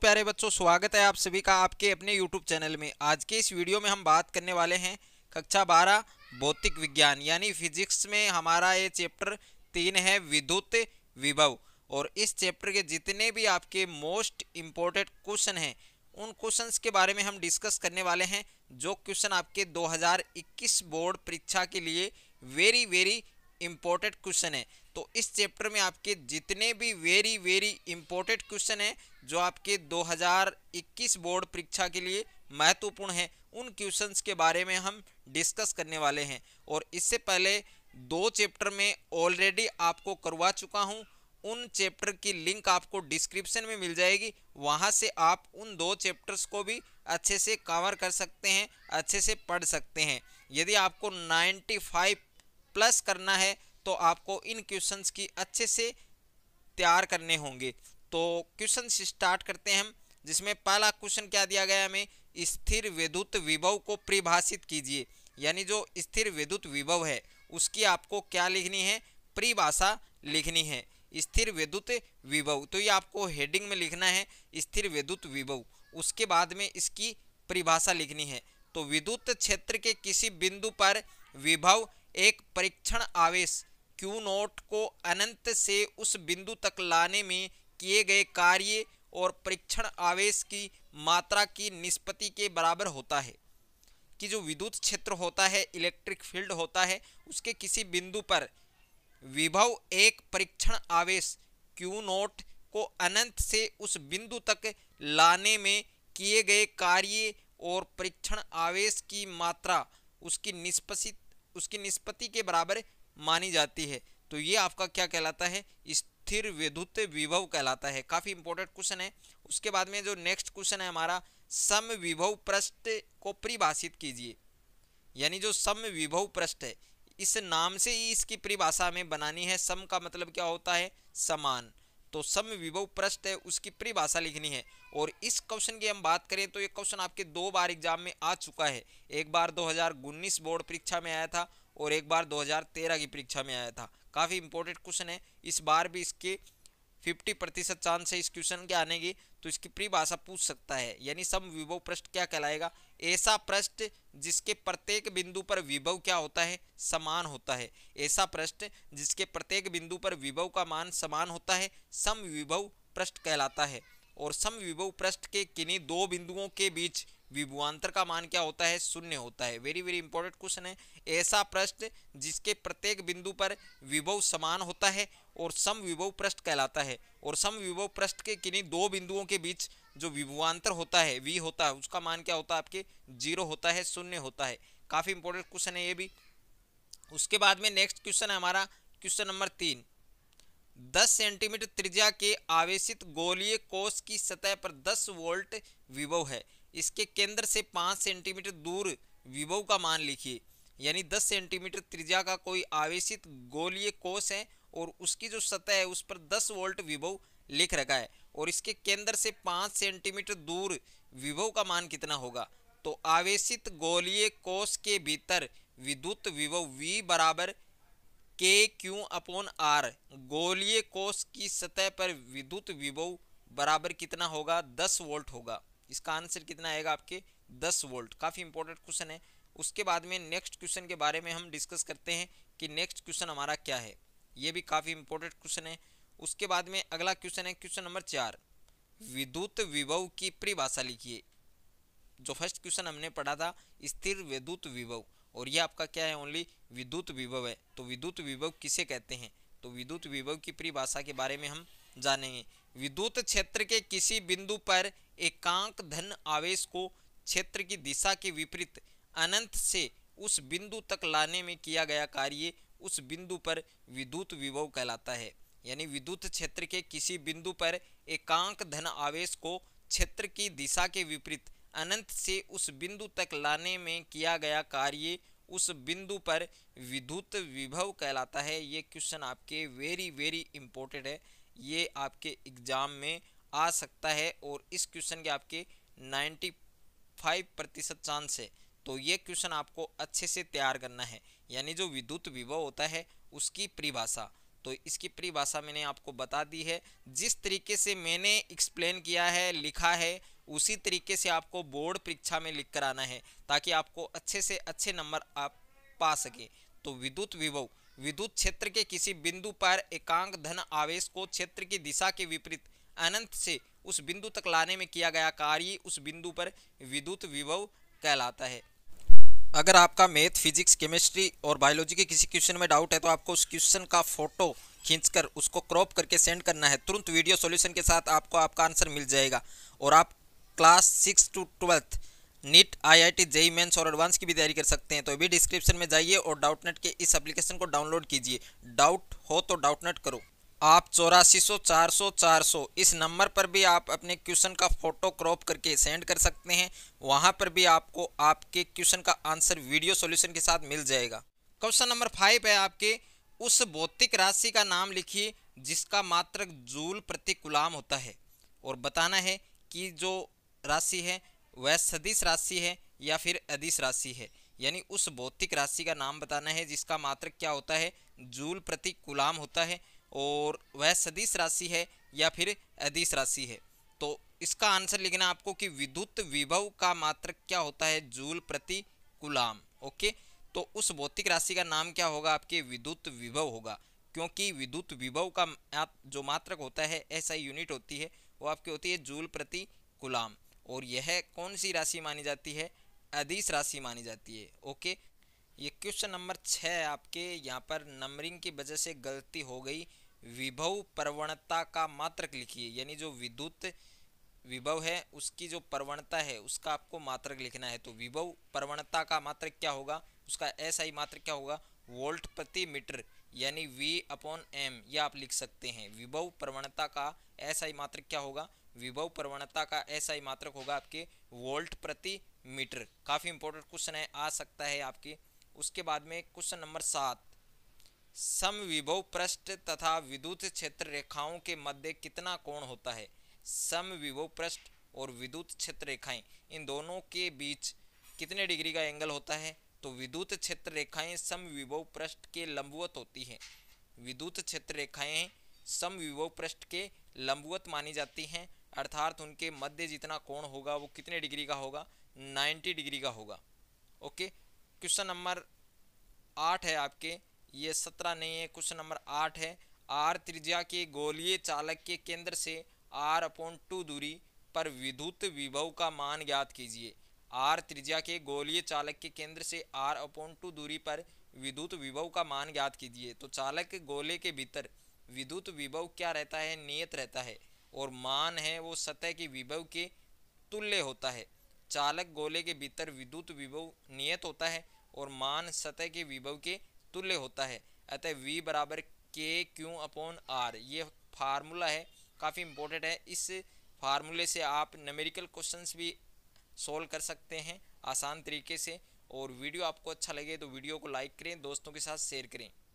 प्यारे बच्चों स्वागत है आप सभी का आपके अपने YouTube चैनल में आज के इस वीडियो में हम बात करने वाले हैं कक्षा बारह भौतिक विज्ञान यानी फिजिक्स में हमारा ये चैप्टर तीन है विद्युत विभव और इस चैप्टर के जितने भी आपके मोस्ट इम्पोर्टेंट क्वेश्चन हैं उन क्वेश्चंस के बारे में हम डिस्कस करने वाले हैं जो क्वेश्चन आपके दो बोर्ड परीक्षा के लिए वेरी वेरी इम्पोर्टेंट क्वेश्चन है तो इस चैप्टर में आपके जितने भी वेरी वेरी इम्पोर्टेंट क्वेश्चन हैं जो आपके 2021 बोर्ड परीक्षा के लिए महत्वपूर्ण हैं उन क्वेश्चंस के बारे में हम डिस्कस करने वाले हैं और इससे पहले दो चैप्टर में ऑलरेडी आपको करवा चुका हूं उन चैप्टर की लिंक आपको डिस्क्रिप्शन में मिल जाएगी वहाँ से आप उन दो चैप्टर्स को भी अच्छे से कवर कर सकते हैं अच्छे से पढ़ सकते हैं यदि आपको 95 प्लस करना है तो आपको इन क्वेश्चन की अच्छे से तैयार करने होंगे तो क्वेश्चन स्टार्ट करते हैं हम जिसमें पहला क्वेश्चन क्या दिया गया हमें स्थिर विद्युत विभव को परिभाषित कीजिए यानी जो स्थिर विद्युत विभव है उसकी आपको क्या लिखनी है परिभाषा लिखनी है स्थिर विद्युत विभव तो ये आपको हेडिंग में लिखना है स्थिर विद्युत विभव उसके बाद में इसकी परिभाषा लिखनी है तो विद्युत क्षेत्र के किसी बिंदु पर विभव एक परीक्षण आवेश क्यू नोट को अनंत से उस बिंदु तक लाने में किए गए कार्य और परीक्षण आवेश की मात्रा की निष्पत्ति के बराबर होता है कि जो विद्युत क्षेत्र होता है इलेक्ट्रिक फील्ड होता है उसके किसी बिंदु पर विभव एक परीक्षण आवेश क्यू नोट को अनंत से उस बिंदु तक लाने में किए गए कार्य और परीक्षण आवेश की मात्रा उसकी निष्पसित उसकी निष्पत्ति के बराबर मानी जाती है तो ये आपका क्या कहलाता है स्थिर विद्युत विभव कहलाता है काफ़ी इंपॉर्टेंट क्वेश्चन है उसके बाद में जो नेक्स्ट क्वेश्चन है हमारा सम विभव पृष्ठ को परिभाषित कीजिए यानी जो सम विभव पृष्ठ है इस नाम से ही इसकी परिभाषा हमें बनानी है सम का मतलब क्या होता है समान तो सम विभव पृष्ठ है उसकी परिभाषा लिखनी है और इस क्वेश्चन की हम बात करें तो ये क्वेश्चन आपके दो बार एग्जाम में आ चुका है एक बार 2019 बोर्ड परीक्षा में आया था और एक बार 2013 की परीक्षा में आया था काफ़ी इंपॉर्टेंट क्वेश्चन है इस बार भी इसके 50 प्रतिशत चांस है इस क्वेश्चन के आने की तो इसकी परिभाषा पूछ सकता है यानी सम विभव पृष्ठ क्या कहलाएगा ऐसा पृष्ठ जिसके प्रत्येक बिंदु पर विभव क्या होता है समान होता है ऐसा पृष्ठ जिसके प्रत्येक बिंदु पर विभव का मान समान होता है सम विभव पृष्ठ कहलाता है और सम विभव पृष्ठ के किन्हीं दो बिंदुओं के बीच विभुआंतर का मान क्या होता है शून्य होता है वेरी वेरी इंपॉर्टेंट क्वेश्चन है ऐसा पृष्ठ जिसके प्रत्येक बिंदु पर विभव समान होता है और सम विभव पृष्ठ कहलाता है और सम विभव पृष्ठ के किन्हीं दो बिंदुओं के बीच जो विभुआंतर होता है वी होता है उसका मान क्या होता है आपके जीरो होता है शून्य होता है काफ़ी इंपॉर्टेंट क्वेश्चन है ये भी उसके बाद में नेक्स्ट क्वेश्चन है हमारा क्वेश्चन नंबर तीन 10 सेंटीमीटर त्रिज्या के आवेशित गोलीय कोष की सतह पर 10 वोल्ट विभव है इसके केंद्र से 5 सेंटीमीटर दूर विभव का मान लिखिए यानी 10 सेंटीमीटर त्रिज्या का कोई आवेशित गोलीय कोष है और उसकी जो सतह है उस पर 10 वोल्ट विभव लिख रखा है और इसके केंद्र से 5 सेंटीमीटर दूर विभव का मान कितना होगा तो आवेशित गोलीय कोष के भीतर विद्युत विभव वी बराबर के क्यू अपोन आर गोलीय कोष की सतह पर विद्युत विभव बराबर कितना होगा दस वोल्ट होगा इसका आंसर कितना आएगा आपके दस वोल्ट काफ़ी इंपॉर्टेंट क्वेश्चन है उसके बाद में नेक्स्ट क्वेश्चन के बारे में हम डिस्कस करते हैं कि नेक्स्ट क्वेश्चन हमारा क्या है ये भी काफ़ी इंपॉर्टेंट क्वेश्चन है उसके बाद में अगला क्वेश्चन है क्वेश्चन नंबर चार विद्युत विभव की परिभाषा लिखिए जो फर्स्ट क्वेश्चन हमने पढ़ा था स्थिर विद्युत विभव और ये आपका क्या है ओनली विद्युत विभव है तो विद्युत विभव किसे कहते हैं तो विद्युत विभव की परिभाषा के बारे में हम जानेंगे विद्युत क्षेत्र के किसी बिंदु पर एकांक धन आवेश को क्षेत्र की दिशा के विपरीत अनंत से उस बिंदु तक लाने में किया गया कार्य उस बिंदु पर विद्युत विभव कहलाता है यानी विद्युत क्षेत्र के किसी बिंदु पर एकांक धन आवेश को क्षेत्र की दिशा के विपरीत अनंत से उस बिंदु तक लाने में किया गया कार्य उस बिंदु पर विद्युत विभव कहलाता है ये क्वेश्चन आपके वेरी वेरी इम्पोर्टेंट है ये आपके एग्जाम में आ सकता है और इस क्वेश्चन के आपके 95 प्रतिशत चांस है तो ये क्वेश्चन आपको अच्छे से तैयार करना है यानी जो विद्युत विभव होता है उसकी परिभाषा तो इसकी परिभाषा मैंने आपको बता दी है जिस तरीके से मैंने एक्सप्लेन किया है लिखा है उसी तरीके से आपको बोर्ड परीक्षा में लिख कर आना है ताकि आपको अच्छे से अच्छे नंबर आप पा सकें तो विद्युत विभव विद्युत क्षेत्र के किसी बिंदु पर एकांक धन आवेश को क्षेत्र की दिशा के विपरीत अनंत से उस बिंदु तक लाने में किया गया कार्य उस बिंदु पर विद्युत विभव कहलाता है अगर आपका मैथ फिजिक्स केमिस्ट्री और बायोलॉजी के किसी क्वेश्चन में डाउट है तो आपको उस क्वेश्चन का फोटो खींचकर उसको क्रॉप करके सेंड करना है तुरंत वीडियो सॉल्यूशन के साथ आपको आपका आंसर मिल जाएगा और आप class six to twelfth NEET IIT JEE mains और एडवांस की भी तैयारी कर सकते हैं तो अभी डिस्क्रिप्शन में जाइए और डाउटनेट के इस एप्लीकेशन को डाउनलोड कीजिए डाउट हो तो डाउटनेट करो आप चौरासी सौ चार सौ चार सौ इस नंबर पर भी आप अपने क्वेश्चन का फोटो क्रॉप करके सेंड कर सकते हैं वहां पर भी आपको आपके क्वेश्चन का आंसर वीडियो सोल्यूशन के साथ मिल जाएगा क्वेश्चन नंबर फाइव है आपके उस भौतिक राशि का नाम लिखिए जिसका मात्रक जूल प्रति गुलाम होता है और बताना है कि जो राशि है वह सदिश राशि है या फिर अधिस राशि है यानी उस भौतिक राशि का नाम बताना है जिसका मात्र क्या होता है जूल प्रति गुलाम होता है और वह सदिश राशि है या फिर अधिस राशि है तो इसका आंसर लिखना आपको कि विद्युत विभव का मात्र क्या होता है जूल प्रति गुलाम ओके तो उस भौतिक राशि का नाम क्या होगा आपके विद्युत विभव होगा क्योंकि विद्युत विभव का जो मात्रक होता है ऐसा यूनिट होती है वो आपकी होती है जूल प्रति गुलाम और यह कौन सी राशि मानी जाती है अधिस राशि मानी जाती है ओके ये क्वेश्चन नंबर छः आपके यहाँ पर नंबरिंग की वजह से गलती हो गई विभव प्रवणता का मात्रक लिखिए यानी जो विद्युत विभव है उसकी जो प्रवणता है उसका आपको मात्रक लिखना है तो विभव प्रवणता का मात्रक क्या होगा उसका एस आई मात्रक क्या होगा वोल्ट प्रति मीटर यानी वी अपॉन एम यह आप लिख सकते हैं विभव प्रवणता का एस आई मात्रक क्या होगा विभव प्रवणता का ऐसा ही मात्रक होगा आपके वोल्ट प्रति मीटर काफ़ी इंपॉर्टेंट क्वेश्चन है आ सकता है आपके उसके बाद में क्वेश्चन नंबर सात सम विभव पृष्ठ तथा विद्युत क्षेत्र रेखाओं के मध्य कितना कोण होता है सम विभव पृष्ठ और विद्युत क्षेत्र रेखाएं इन दोनों के बीच कितने डिग्री का एंगल होता है तो विद्युत क्षेत्र रेखाएं सम विभव पृष्ठ के लंबवत होती हैं विद्युत क्षेत्र रेखाएं सम विभव पृष्ठ के लंबवत मानी जाती हैं अर्थात उनके मध्य जितना कोण होगा वो कितने डिग्री का होगा 90 डिग्री का होगा ओके क्वेश्चन नंबर आठ है आपके ये सत्रह नहीं है क्वेश्चन नंबर आठ है आर त्रिज्या के गोलीय चालक के केंद्र से आर अपॉन टू दूरी पर विद्युत विभव का मान ज्ञात कीजिए आर त्रिज्या के गोलीय चालक के केंद्र से आर अपॉन टू दूरी पर विद्युत विभव का मान ज्ञात कीजिए तो चालक गोले के भीतर विद्युत विभव क्या रहता है नियत रहता है और मान है वो सतह के विभव के तुल्य होता है चालक गोले के भीतर विद्युत विभव नियत होता है और मान सतह के विभव के तुल्य होता है अतः v बराबर के क्यू अपॉन आर ये फार्मूला है काफ़ी इम्पोर्टेंट है इस फार्मूले से आप नमेरिकल क्वेश्चंस भी सोल्व कर सकते हैं आसान तरीके से और वीडियो आपको अच्छा लगे तो वीडियो को लाइक करें दोस्तों के साथ शेयर करें